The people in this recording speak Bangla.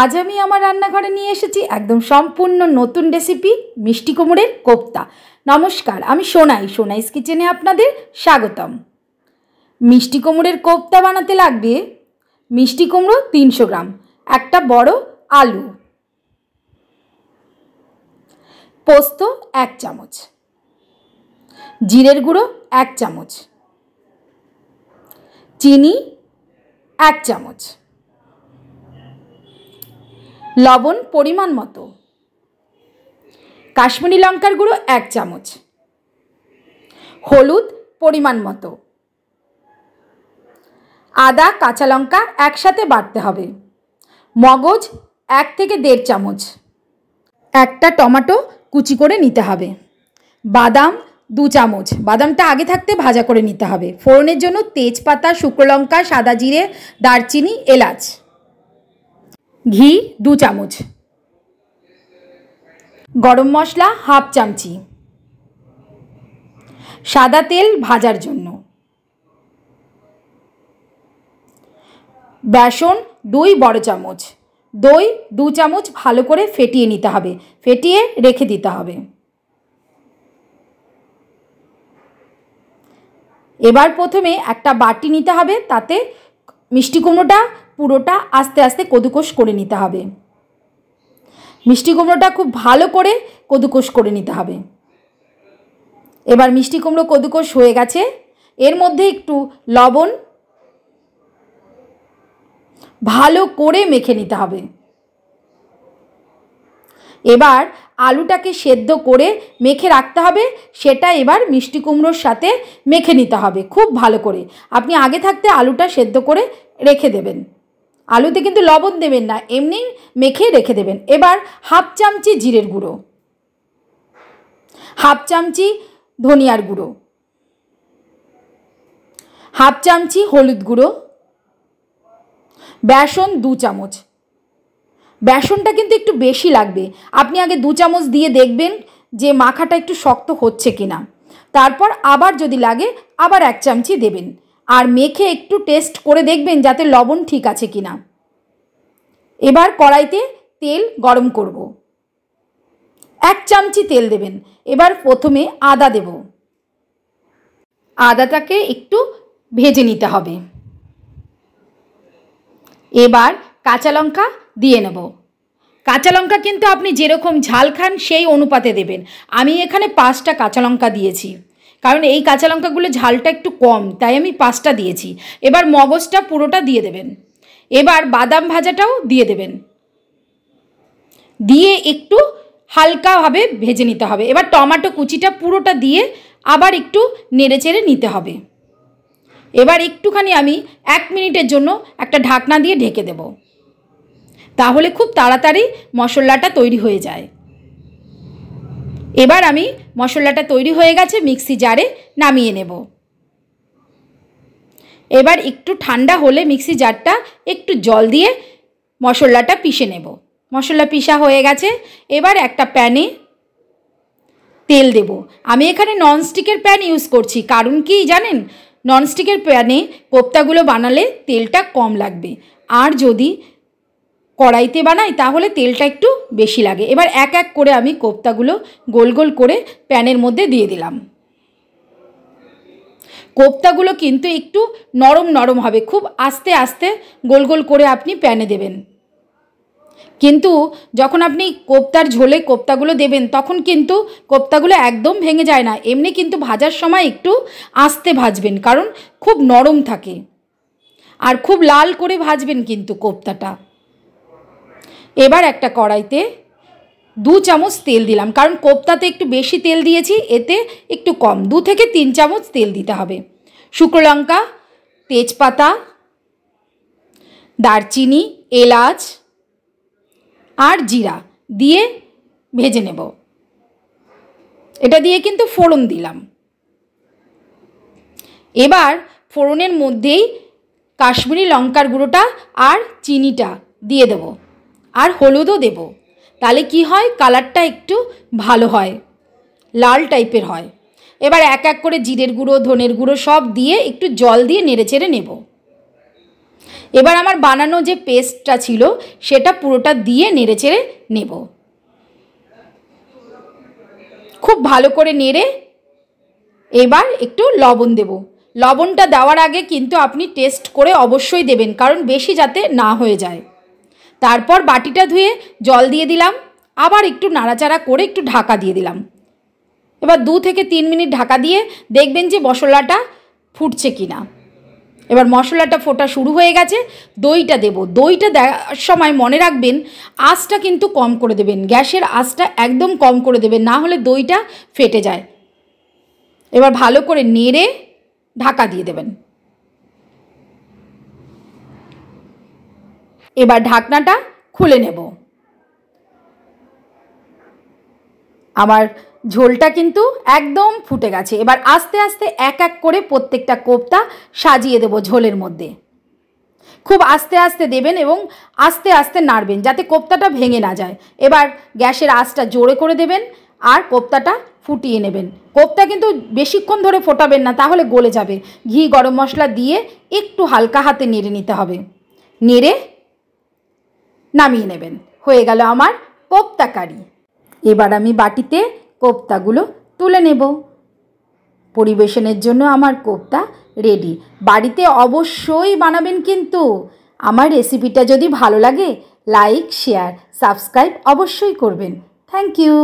আজ আমি আমার রান্নাঘরে নিয়ে এসেছি একদম সম্পূর্ণ নতুন রেসিপি মিষ্টি কুমড়ের কোপ্তা নমস্কার আমি সোনাই সোনাইস কিচেনে আপনাদের স্বাগতম মিষ্টি কুমড়ের কোপ্তা বানাতে লাগবে মিষ্টি কুমড়ো তিনশো গ্রাম একটা বড় আলু পোস্ত এক চামচ জিরের গুঁড়ো এক চামচ চিনি এক চামচ লবণ পরিমাণ মতো কাশ্মীরি লঙ্কার গুঁড়ো এক চামচ হলুদ পরিমাণ মতো আদা কাঁচা লঙ্কা একসাথে বাটতে হবে মগজ এক থেকে দেড় চামচ একটা টমেটো কুচি করে নিতে হবে বাদাম দু চামচ বাদামটা আগে থাকতে ভাজা করে নিতে হবে ফোড়নের জন্য তেজপাতা শুকনো লঙ্কা সাদা জিরে দারচিনি এলাচ ঘি দু চামচ গরম মশলা হাফ চামচি সাদা তেল ভাজার জন্য বেসন দুই বড় চামচ দই দু চামচ ভালো করে ফেটিয়ে নিতে হবে ফেটিয়ে রেখে দিতে হবে এবার প্রথমে একটা বাটি নিতে হবে তাতে মিষ্টি কুমড়োটা পুরোটা আস্তে আস্তে কদুকোষ করে নিতে হবে মিষ্টি কুমড়োটা খুব ভালো করে কদুকোষ করে নিতে হবে এবার মিষ্টি কুমড়ো কদুকোষ হয়ে গেছে এর মধ্যে একটু লবণ ভালো করে মেখে নিতে হবে এবার আলুটাকে সেদ্ধ করে মেখে রাখতে হবে সেটা এবার মিষ্টি কুমড়োর সাথে মেখে নিতে হবে খুব ভালো করে আপনি আগে থাকতে আলুটা সেদ্ধ করে রেখে দেবেন আলুতে কিন্তু লবণ দেবেন না এমনি মেখে রেখে দেবেন এবার হাফ চামচি জিরের গুঁড়ো হাফ চামচি ধনিয়ার গুঁড়ো হাফ চামচি হলুদ গুঁড়ো বেসন দু চামচ বেসনটা কিন্তু একটু বেশি লাগবে আপনি আগে দু চামচ দিয়ে দেখবেন যে মাখাটা একটু শক্ত হচ্ছে কিনা তারপর আবার যদি লাগে আবার এক চামচি দেবেন আর মেখে একটু টেস্ট করে দেখবেন যাতে লবণ ঠিক আছে কি না এবার কড়াইতে তেল গরম করব এক চামচি তেল দেবেন এবার প্রথমে আদা দেব আদাটাকে একটু ভেজে নিতে হবে এবার কাঁচা লঙ্কা দিয়ে নেব কাঁচা লঙ্কা কিন্তু আপনি যেরকম ঝাল খান সেই অনুপাতে দেবেন আমি এখানে পাঁচটা কাঁচা লঙ্কা দিয়েছি কারণ এই কাঁচা লঙ্কাগুলো ঝালটা একটু কম তাই আমি পাঁচটা দিয়েছি এবার মগজটা পুরোটা দিয়ে দেবেন এবার বাদাম ভাজাটাও দিয়ে দেবেন দিয়ে একটু হালকাভাবে ভেজে নিতে হবে এবার টমেটো কুচিটা পুরোটা দিয়ে আবার একটু চেড়ে নিতে হবে এবার একটুখানি আমি এক মিনিটের জন্য একটা ঢাকনা দিয়ে ঢেকে দেব তাহলে খুব তাড়াতাড়ি মশলাটা তৈরি হয়ে যায় এবার আমি মশলাটা তৈরি হয়ে গেছে মিক্সি জারে নামিয়ে নেব এবার একটু ঠান্ডা হলে মিক্সি জারটা একটু জল দিয়ে মশলাটা পিষে নেব মশলা পিষা হয়ে গেছে এবার একটা প্যানে তেল দেব আমি এখানে ননস্টিকের প্যান ইউজ করছি কারণ কি জানেন ননস্টিকের প্যানে কোপ্তাগুলো বানালে তেলটা কম লাগবে আর যদি কড়াইতে বানাই তাহলে তেলটা একটু বেশি লাগে এবার এক এক করে আমি কোপ্তাগুলো গোল গোল করে প্যানের মধ্যে দিয়ে দিলাম কোপ্তাগুলো কিন্তু একটু নরম নরম হবে খুব আস্তে আস্তে গোল গোল করে আপনি প্যানে দেবেন কিন্তু যখন আপনি কোপ্তার ঝোলে কোপ্তাগুলো দেবেন তখন কিন্তু কোপ্তাগুলো একদম ভেঙে যায় না এমনি কিন্তু ভাজার সময় একটু আস্তে ভাজবেন কারণ খুব নরম থাকে আর খুব লাল করে ভাজবেন কিন্তু কোপ্তাটা এবার একটা কড়াইতে দু চামচ তেল দিলাম কারণ কোপ্তাতে একটু বেশি তেল দিয়েছি এতে একটু কম দু থেকে তিন চামচ তেল দিতে হবে শুকনো লঙ্কা তেজপাতা দারচিনি এলাচ আর জিরা দিয়ে ভেজে নেব এটা দিয়ে কিন্তু ফোড়ন দিলাম এবার ফোড়নের মধ্যেই কাশ্মীরি লঙ্কার গুঁড়োটা আর চিনিটা দিয়ে দেবো আর হলুদও দেব তাহলে কি হয় কালারটা একটু ভালো হয় লাল টাইপের হয় এবার এক এক করে জিরের গুঁড়ো ধনের গুঁড়ো সব দিয়ে একটু জল দিয়ে নেড়েচেড়ে নেব এবার আমার বানানো যে পেস্টটা ছিল সেটা পুরোটা দিয়ে নেড়েচেড়ে নেব খুব ভালো করে নেড়ে এবার একটু লবণ দেব লবণটা দেওয়ার আগে কিন্তু আপনি টেস্ট করে অবশ্যই দেবেন কারণ বেশি যাতে না হয়ে যায় তারপর বাটিটা ধুয়ে জল দিয়ে দিলাম আবার একটু নাড়াচাড়া করে একটু ঢাকা দিয়ে দিলাম এবার দু থেকে তিন মিনিট ঢাকা দিয়ে দেখবেন যে মশলাটা ফুটছে কি না এবার মশলাটা ফোটা শুরু হয়ে গেছে দইটা দেব দইটা দেওয়ার সময় মনে রাখবেন আঁচটা কিন্তু কম করে দেবেন গ্যাসের আঁচটা একদম কম করে দেবেন না হলে দইটা ফেটে যায় এবার ভালো করে নেড়ে ঢাকা দিয়ে দেবেন এবার ঢাকনাটা খুলে নেব আমার ঝোলটা কিন্তু একদম ফুটে গেছে এবার আস্তে আস্তে এক এক করে প্রত্যেকটা কোপ্তা সাজিয়ে দেব ঝোলের মধ্যে খুব আস্তে আস্তে দেবেন এবং আস্তে আস্তে নাড়বেন যাতে কোপ্তাটা ভেঙে না যায় এবার গ্যাসের আঁচটা জোরে করে দেবেন আর কোপ্তাটা ফুটিয়ে নেবেন কোপ্তা কিন্তু বেশিক্ষণ ধরে ফোটাবেন না তাহলে গলে যাবে ঘি গরম মশলা দিয়ে একটু হালকা হাতে নেড়ে নিতে হবে নেড়ে নামিয়ে নেবেন হয়ে গেল আমার কোপ্তা কারি এবার আমি বাটিতে কোপ্তাগুলো তুলে নেব পরিবেশনের জন্য আমার কোপ্তা রেডি বাড়িতে অবশ্যই বানাবেন কিন্তু আমার রেসিপিটা যদি ভালো লাগে লাইক শেয়ার সাবস্ক্রাইব অবশ্যই করবেন থ্যাংক ইউ